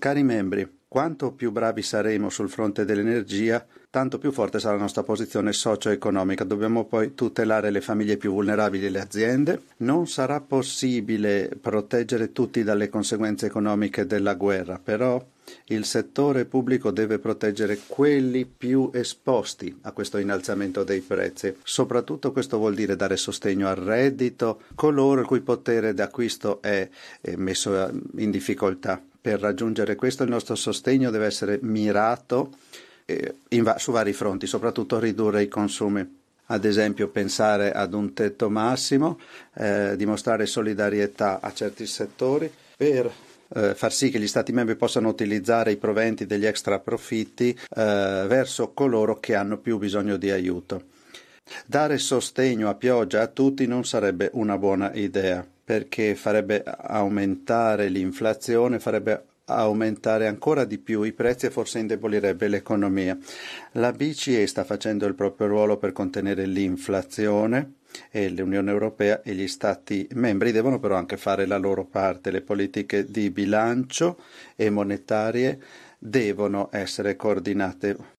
Cari membri, quanto più bravi saremo sul fronte dell'energia, tanto più forte sarà la nostra posizione socio-economica. Dobbiamo poi tutelare le famiglie più vulnerabili e le aziende. Non sarà possibile proteggere tutti dalle conseguenze economiche della guerra, però il settore pubblico deve proteggere quelli più esposti a questo innalzamento dei prezzi. Soprattutto questo vuol dire dare sostegno al reddito, coloro il cui potere d'acquisto è messo eh, in difficoltà. Per raggiungere questo il nostro sostegno deve essere mirato eh, va- su vari fronti, soprattutto ridurre i consumi ad esempio pensare ad un tetto massimo, eh, dimostrare solidarietà a certi settori per eh, far sì che gli Stati membri possano utilizzare i proventi degli extra profitti eh, verso coloro che hanno più bisogno di aiuto. Dare sostegno a pioggia a tutti non sarebbe una buona idea perché farebbe aumentare l'inflazione, farebbe aumentare ancora di più i prezzi e forse indebolirebbe l'economia. La BCE sta facendo il proprio ruolo per contenere l'inflazione e l'Unione Europea e gli Stati membri devono però anche fare la loro parte. Le politiche di bilancio e monetarie devono essere coordinate